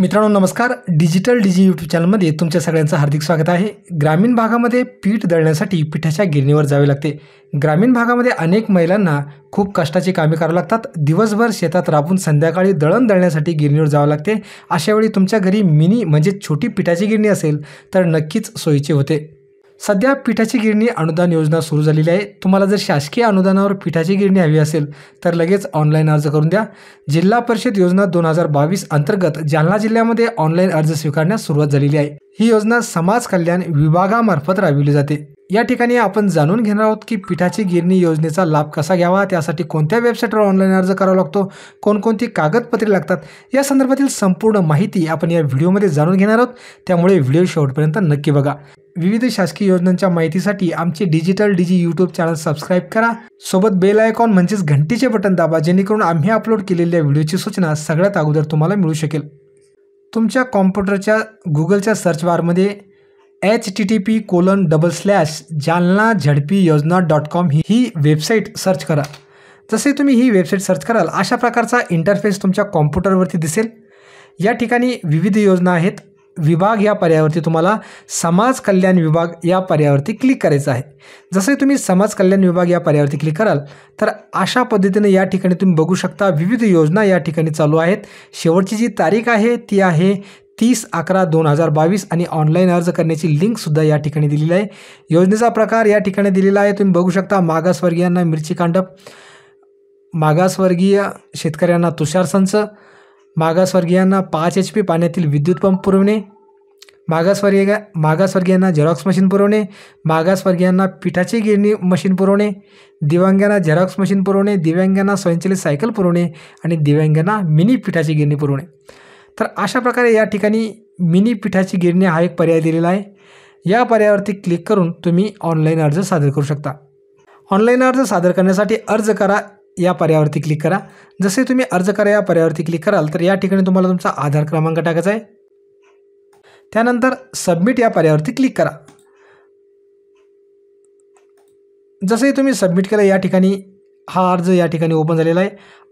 मित्रांनो नमस्कार डिजिटल डिजी यूट्यूब चॅनलमध्ये तुमच्या सगळ्यांचं हार्दिक स्वागत आहे ग्रामीण भागामध्ये पीठ दळण्यासाठी पिठाच्या गिरणीवर जावे लागते ग्रामीण भागामध्ये अनेक महिलांना खूप कष्टाची कामे करावी लागतात दिवसभर शेतात राबून संध्याकाळी दळण दळण्यासाठी गिरणीवर जावं लागते अशावेळी तुमच्या घरी मिनी म्हणजे छोटी पिठाची गिरणी असेल तर नक्कीच सोयीची होते सध्या पिठाची गिरणी अनुदान योजना सुरू झालेली आहे तुम्हाला जर शासकीय अनुदानावर पिठाची गिरणी हवी असेल तर लगेच ऑनलाईन अर्ज करून द्या जिल्हा परिषद योजना दोन हजार बावीस अंतर्गत जालना जिल्ह्यामध्ये ऑनलाईन अर्ज स्वीकारण्यास सुरुवात झालेली आहे ही योजना समाज कल्याण विभागामार्फत राबविली जाते या ठिकाणी आपण जाणून घेणार आहोत की पिठाची गिरणी योजनेचा लाभ कसा घ्यावा त्यासाठी कोणत्या वेबसाईटवर ऑनलाईन अर्ज करावा लागतो कोणकोणती कागदपत्रे लागतात या संदर्भातील संपूर्ण माहिती आपण या व्हिडिओमध्ये जाणून घेणार आहोत त्यामुळे व्हिडिओ शेवटपर्यंत नक्की बघा विविध शासकीय योजनांच्या माहितीसाठी आमचे डिजिटल डिजी यूट्यूब चॅनल सबस्क्राईब करा सोबत बेल आयकॉन म्हणजेच घंटीचे बटन दाबा जेणेकरून आम्ही अपलोड केलेल्या व्हिडिओची सूचना सगळ्यात अगोदर तुम्हाला मिळू शकेल तुमच्या कॉम्प्युटरच्या गुगलच्या सर्च बारमध्ये H T T P colon double slash Jalna ZP योजना डॉट कॉम ही ही वेबसाईट सर्च करा जसे तुम्ही ही वेबसाईट सर्च कराल अशा प्रकारचा इंटरफेस तुमच्या कॉम्प्युटरवरती दिसेल या ठिकाणी विविध योजना आहेत विभाग या पर्यावरती तुम्हाला समाज कल्याण विभाग या पर्यावरती क्लिक करायचं आहे जसं तुम्ही समाज कल्याण विभाग या पर्यावरती क्लिक कराल तर अशा पद्धतीने या ठिकाणी तुम्ही बघू शकता विविध योजना या ठिकाणी चालू आहेत शेवटची जी तारीख आहे ती आहे तीस अकरा दोन हजार बावीस आणि ऑनलाईन अर्ज करण्याची लिंकसुद्धा या ठिकाणी दिलेली आहे योजनेचा प्रकार या ठिकाणी दिलेला आहे तुम्ही बघू शकता मागासवर्गीयांना मिरची कांडप मागासवर्गीय शेतकऱ्यांना तुषार संच मागासवर्गीयांना पाच एच पी पाण्यातील विद्युत पंप पुरवणे मागासवर्गीय मागासवर्गीयांना झेरॉक्स मशीन पुरवणे मागासवर्गीयांना पिठाची गिरणी मशीन पुरवणे दिव्यांगांना झेरॉक्स मशीन पुरवणे दिव्यांगांना स्वयंचलित सायकल पुरवणे आणि दिव्यांगांना मिनी पिठाची गिरणी पुरवणे तर अशा प्रकारे या ठिकाणी मिनी पिठाची गिरणी हा एक पर्याय दिलेला आहे या पर्यायावरती क्लिक करून तुम्ही ऑनलाईन अर्ज सादर करू शकता ऑनलाईन अर्ज सादर करण्यासाठी अर्ज करा या पर्यावरती क्लिक करा जसे तुम्ही अर्ज करा या पर्यावरती क्लिक कराल तर या ठिकाणी तुम्हाला तुमचा आधार क्रमांक टाकायचा आहे त्यानंतर सबमिट या पर्यावरती क्लिक करा जसे तुम्ही सबमिट केलं या ठिकाणी हा अर्ज या ठिकाणी ओपन झालेला आहे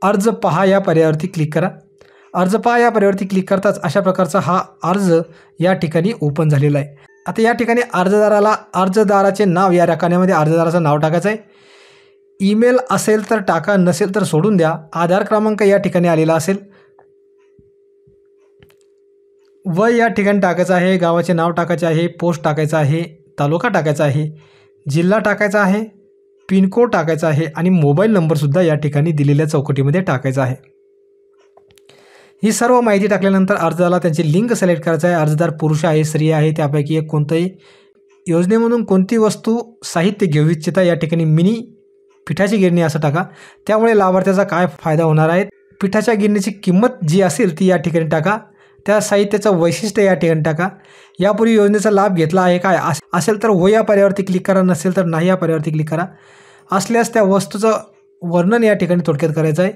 अर्ज पहा या पर्यावरती क्लिक करा अर्ज पहा या पर्यावरती क्लिक करताच अशा प्रकारचा हा अर्ज या ठिकाणी ओपन झालेला आहे आता या ठिकाणी अर्जदाराला अर्जदाराचे नाव या रकान्यामध्ये अर्जदाराचं नाव टाकायचं आहे ईमेल असेल तर टाका नसेल तर सोडून द्या आधार क्रमांक या ठिकाणी आलेला असेल व या ठिकाणी टाकायचं आहे गावाचे नाव टाकायचे आहे पोस्ट टाकायचं आहे तालुका टाकायचा आहे जिल्हा टाकायचा आहे पिनकोड टाकायचा आहे आणि मोबाईल नंबरसुद्धा या ठिकाणी दिलेल्या चौकटीमध्ये टाकायचा आहे ही सर्व माहिती टाकल्यानंतर अर्जाला त्यांची लिंक सिलेक्ट करायचं आहे अर्जदार पुरुष आहे स्त्री आहे त्यापैकी एक कोणतंही योजनेमधून कोणती वस्तू साहित्य घेऊ इच्छिता या ठिकाणी मिनी पिठाची गिरणी असं टाका त्यामुळे लाभार्थ्याचा काय फायदा होणार आहे पिठाच्या गिरणीची किंमत जी असेल ती या ठिकाणी टाका त्या साहित्याचं वैशिष्ट्य या ठिकाणी टाका यापूर्वी योजनेचा लाभ घेतला आहे काय असेल तर हो या पर्यावरती क्लिक करा नसेल तर नाही या पर्यावरती क्लिक करा असल्यास त्या वस्तूचं वर्णन या ठिकाणी थोडक्यात करायचं आहे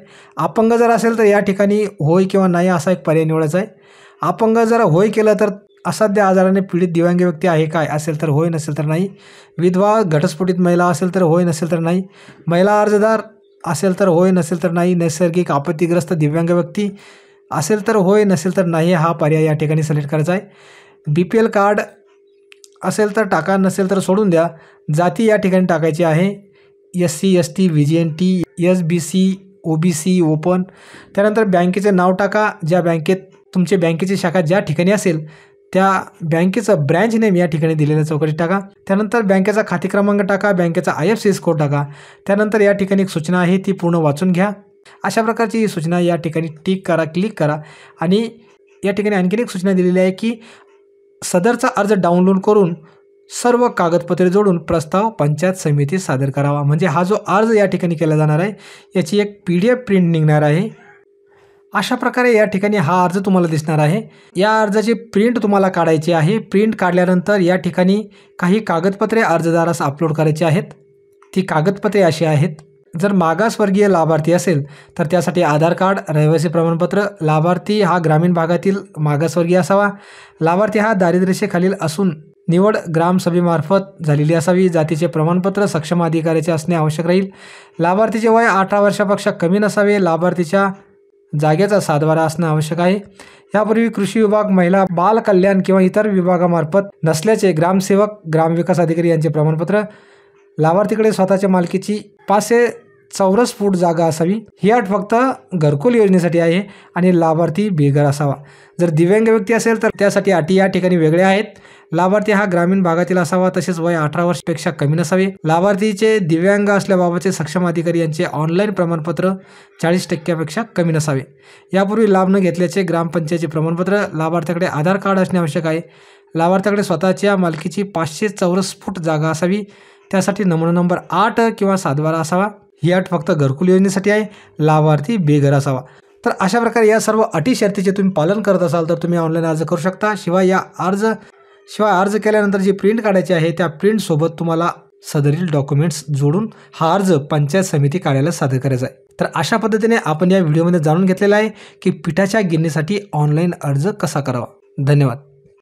अपंग जर असेल तर या ठिकाणी होय किंवा नाही असा एक पर्याय निवडायचा आहे अपंग जर होय केलं तर असाध्य आजाराने पीडित दिव्यांग व्यक्ती आहे काय असेल तर होय नसेल तर नाही विधवा घटस्फोटित महिला असेल तर होय नसेल तर नाही महिला अर्जदार असेल तर होय नसेल तर नाही नैसर्गिक आपत्तीग्रस्त दिव्यांग व्यक्ती असेल तर होय नसेल तर नाही हा पर्याय या ठिकाणी सिलेक्ट करायचा आहे बी पी एल कार्ड असेल तर टाका नसेल तर सोडून द्या जाती या ठिकाणी टाकायची आहे S C S T V G N T S B C O B C open त्यानंतर बँकेचे नाव टाका ज्या बँकेत तुमचे बँकेची शाखा ज्या ठिकाणी असेल त्या बँकेचा ब्रँच नेम या ठिकाणी दिलेल्या चौकटीत टाका त्यानंतर बँकेचा खाते क्रमांक टाका बँकेचा आय एफ सी स्कोर टाका त्यानंतर या ठिकाणी एक सूचना आहे ती पूर्ण वाचून घ्या अशा प्रकारची ही सूचना या ठिकाणी टिक करा क्लिक करा आणि या ठिकाणी आणखीन एक सूचना दिलेली आहे की सदरचा अर्ज डाउनलोड करून सर्व कागदपत्रे जोडून प्रस्ताव पंचायत समितीत सादर करावा म्हणजे हा जो अर्ज या ठिकाणी केला जाणार आहे याची एक पी डी एफ प्रिंट निघणार आहे अशा प्रकारे या ठिकाणी हा अर्ज तुम्हाला दिसणार आहे या अर्जाची प्रिंट तुम्हाला काढायची आहे प्रिंट काढल्यानंतर या ठिकाणी काही कागदपत्रे अर्जदारास अपलोड करायची आहेत ती कागदपत्रे अशी आहेत जर मागासवर्गीय लाभार्थी असेल तर त्यासाठी आधार कार्ड रहिवासी प्रमाणपत्र लाभार्थी हा ग्रामीण भागातील मागासवर्गीय असावा लाभार्थी हा दारिद्र्यरेषेखालील असून निवड ग्रामसभेमार्फत झालेली असावी जातीचे प्रमाणपत्र सक्षम अधिकाऱ्याचे असणे आवश्यक राहील लाभार्थीचे वय अठरा वर्षापेक्षा कमी नसावे लाभार्थीच्या जागेचा सातबारा असणं आवश्यक आहे यापूर्वी कृषी विभाग महिला बाल कल्याण किंवा इतर विभागामार्फत नसल्याचे ग्रामसेवक ग्रामविकास अधिकारी यांचे प्रमाणपत्र लाभार्थीकडे स्वतःच्या मालकीची पाचशे चौरस फूट जागा असावी ही अट फक्त घरकुल योजनेसाठी आहे आणि लाभार्थी बेघर असावा जर दिव्यांग व्यक्ती असेल तर त्यासाठी अटी या ठिकाणी वेगळ्या आहेत लाभार्थी हा ग्रामीण भागातील असावा तसेच वय अठरा वर्षपेक्षा कमी नसावे लाभार्थीचे दिव्यांग असल्याबाबतचे सक्षम अधिकारी यांचे ऑनलाईन प्रमाणपत्र चाळीस टक्क्यापेक्षा कमी नसावे यापूर्वी लाभ न घेतल्याचे ग्रामपंचायतचे प्रमाणपत्र लाभार्थ्याकडे आधार कार्ड असणे आवश्यक आहे लाभार्थ्याकडे स्वतःच्या मालकीची पाचशे चौरस फूट जागा असावी त्यासाठी नमुना नंबर आठ किंवा सातबारा असावा ही अट फक्त घरकुल योजनेसाठी आहे लाभार्थी बेघर असावा तर अशा प्रकारे या सर्व अटी शर्तीचे तुम्ही पालन करत असाल तर तुम्ही ऑनलाईन अर्ज करू शकता शिवाय या अर्ज शिवाय अर्ज केल्यानंतर जी प्रिंट काढायची आहे त्या प्रिंटसोबत तुम्हाला सदरील डॉक्युमेंट्स जोडून हा अर्ज पंचायत समिती कार्यालयात सादर करायचा आहे तर अशा पद्धतीने आपण या व्हिडिओमध्ये जाणून घेतलेला आहे की पिठाच्या गिरणीसाठी ऑनलाईन अर्ज कसा करावा धन्यवाद